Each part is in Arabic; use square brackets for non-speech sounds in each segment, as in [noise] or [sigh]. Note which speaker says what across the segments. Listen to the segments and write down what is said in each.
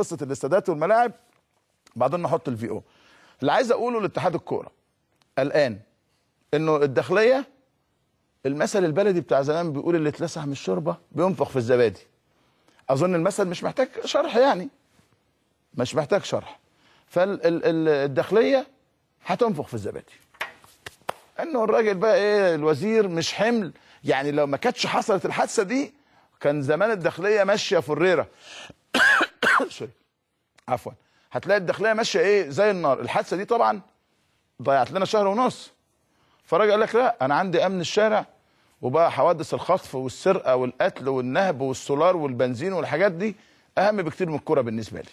Speaker 1: قصه الاستادات والملاعب بعدين نحط الفي او اللي عايز اقوله لاتحاد الكوره الان انه الداخليه المثل البلدي بتاع زمان بيقول اللي اتلسع من الشوربه بينفخ في الزبادي اظن المثل مش محتاج شرح يعني مش محتاج شرح فالداخليه هتنفخ في الزبادي انه الراجل بقى ايه الوزير مش حمل يعني لو ما كانتش حصلت الحادثه دي كان زمان الداخليه ماشيه فريره سوري عفوا هتلاقي الداخليه ماشيه ايه زي النار الحادثه دي طبعا ضيعت لنا شهر ونص فالراجل قال لك لا انا عندي امن الشارع وبقى حوادث الخطف والسرقه والقتل والنهب والسولار والبنزين والحاجات دي اهم بكتير من الكوره بالنسبه لي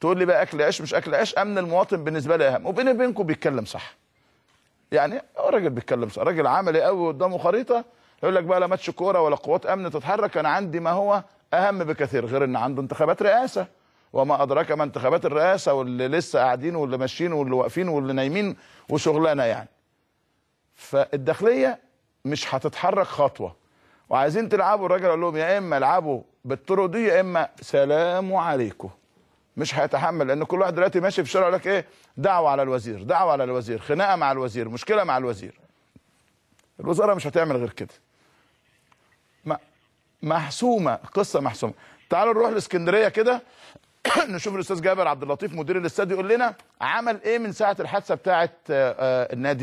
Speaker 1: تقول لي بقى اكل عيش مش اكل عيش امن المواطن بالنسبه لي اهم وبيني وبينكم بيتكلم صح يعني راجل بيتكلم صح راجل عملي قوي قدامه خريطه يقول لك بقى لا ماتش كوره ولا قوات امن تتحرك انا عندي ما هو اهم بكثير غير ان عنده انتخابات رئاسه وما ادراك ما انتخابات الرئاسه واللي لسه قاعدين واللي ماشيين واللي واقفين واللي نايمين وشغلانه يعني فالداخليه مش هتتحرك خطوه وعايزين تلعبوا الراجل قال لهم يا اما العبوا بالطرق دي يا اما سلام عليكم مش هيتحمل لان كل واحد دلوقتي ماشي في الشارع يقول لك ايه دعوه على الوزير دعوه على الوزير خناقه مع الوزير مشكله مع الوزير الوزاره مش هتعمل غير كده محسومه قصه محسومه تعالوا نروح لاسكندريه كده [coughs] نشوف الاستاذ جابر عبد اللطيف مدير الاستاد يقول لنا عمل ايه من ساعه الحادثه بتاعه آه، آه، النادي